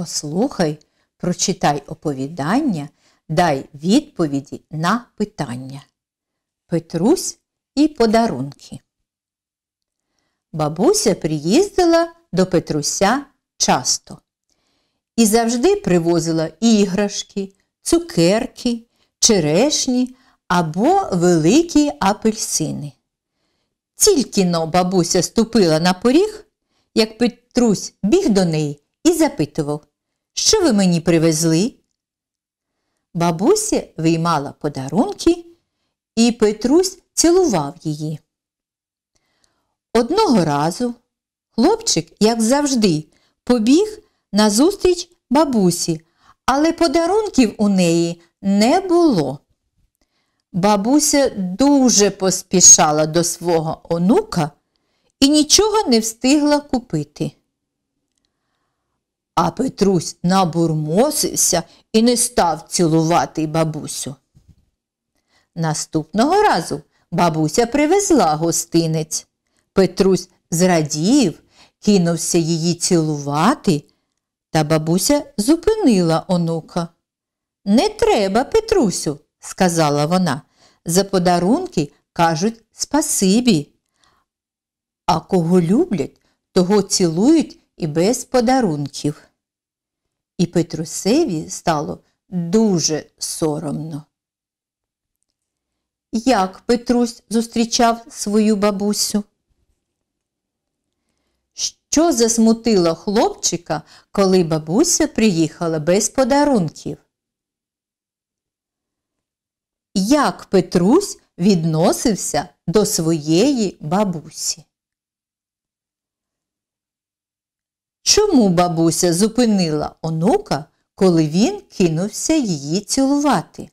Послухай, прочитай оповідання, дай відповіді на питання. Петрусь і подарунки. Бабуся приїздила до Петруся часто і завжди привозила іграшки, цукерки, черешні або великі апельсини. Тільки но бабуся ступила на поріг, як Петрусь біг до неї і запитував що ви мені привезли? Бабуся виймала подарунки, і Петрусь цілував її. Одного разу хлопчик, як завжди, побіг назустріч бабусі, але подарунків у неї не було. Бабуся дуже поспішала до свого онука і нічого не встигла купити. А Петрусь набурмосився і не став цілувати бабусю. Наступного разу бабуся привезла гостинець. Петрусь зрадів, кинувся її цілувати, та бабуся зупинила онука. Не треба, Петрусю, сказала вона. За подарунки кажуть спасибі. А кого люблять, того цілують і без подарунків. І Петрусеві стало дуже соромно. Як Петрусь зустрічав свою бабусю? Що засмутило хлопчика, коли бабуся приїхала без подарунків? Як Петрусь відносився до своєї бабусі? Чому бабуся зупинила онука, коли він кинувся її цілувати?